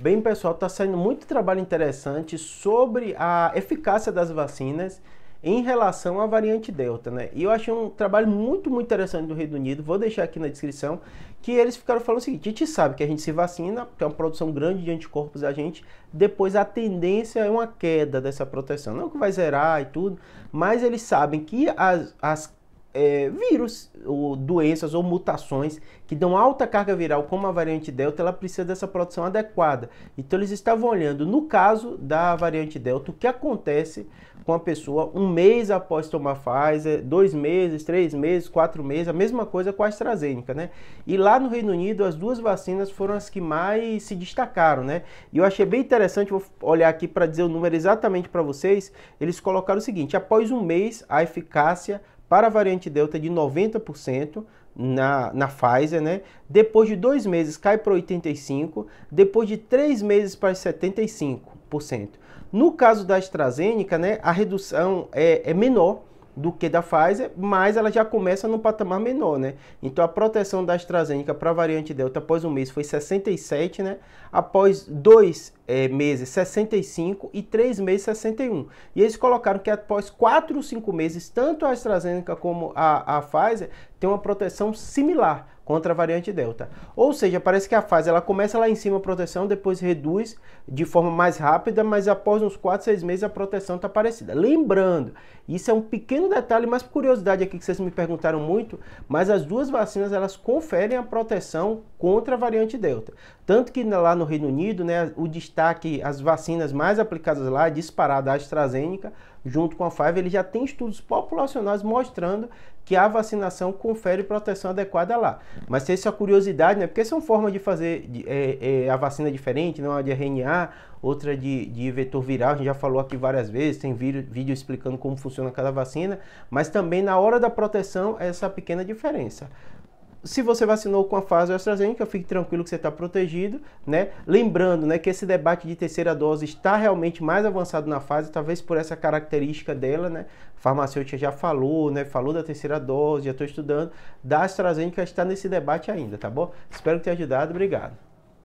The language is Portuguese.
Bem, pessoal, está saindo muito trabalho interessante sobre a eficácia das vacinas em relação à variante Delta, né? E eu achei um trabalho muito, muito interessante do Reino Unido, vou deixar aqui na descrição, que eles ficaram falando o seguinte, a gente sabe que a gente se vacina, que é uma produção grande de anticorpos da gente, depois a tendência é uma queda dessa proteção, não que vai zerar e tudo, mas eles sabem que as, as é, vírus, ou doenças ou mutações que dão alta carga viral, como a variante Delta, ela precisa dessa produção adequada. Então, eles estavam olhando, no caso da variante Delta, o que acontece com a pessoa um mês após tomar Pfizer, dois meses, três meses, quatro meses, a mesma coisa com a AstraZeneca, né? E lá no Reino Unido, as duas vacinas foram as que mais se destacaram, né? E eu achei bem interessante, vou olhar aqui para dizer o número exatamente para vocês, eles colocaram o seguinte, após um mês, a eficácia para a variante Delta é de 90%, na, na Pfizer, né? Depois de dois meses cai para 85, depois de três meses para 75 no caso da AstraZeneca, né, a redução é, é menor do que da Pfizer, mas ela já começa num patamar menor, né? Então a proteção da AstraZeneca para a variante Delta após um mês foi 67, né? Após dois é, meses, 65 e três meses, 61. E eles colocaram que após quatro ou cinco meses, tanto a AstraZeneca como a, a Pfizer tem uma proteção similar contra a variante Delta. Ou seja, parece que a fase ela começa lá em cima a proteção, depois reduz de forma mais rápida, mas após uns 4, 6 meses a proteção está parecida. Lembrando, isso é um pequeno detalhe, mas curiosidade aqui que vocês me perguntaram muito, mas as duas vacinas elas conferem a proteção contra a variante Delta. Tanto que lá no Reino Unido, né, o destaque, as vacinas mais aplicadas lá, disparada a AstraZeneca, junto com a Pfizer, ele já tem estudos populacionais mostrando que a vacinação confere proteção adequada lá. Mas tem essa curiosidade, né? Porque são formas de fazer é, é, a vacina é diferente, não é a de RNA, outra de, de, vetor viral, a gente já falou aqui várias vezes, tem vídeo, vídeo explicando como funciona cada vacina, mas também na hora da proteção é essa pequena diferença se você vacinou com a fase AstraZeneca, fique tranquilo que você está protegido, né? Lembrando, né, que esse debate de terceira dose está realmente mais avançado na fase, talvez por essa característica dela, né? A farmacêutica já falou, né? Falou da terceira dose, já estou estudando. Da AstraZeneca está nesse debate ainda, tá bom? Espero ter ajudado, obrigado.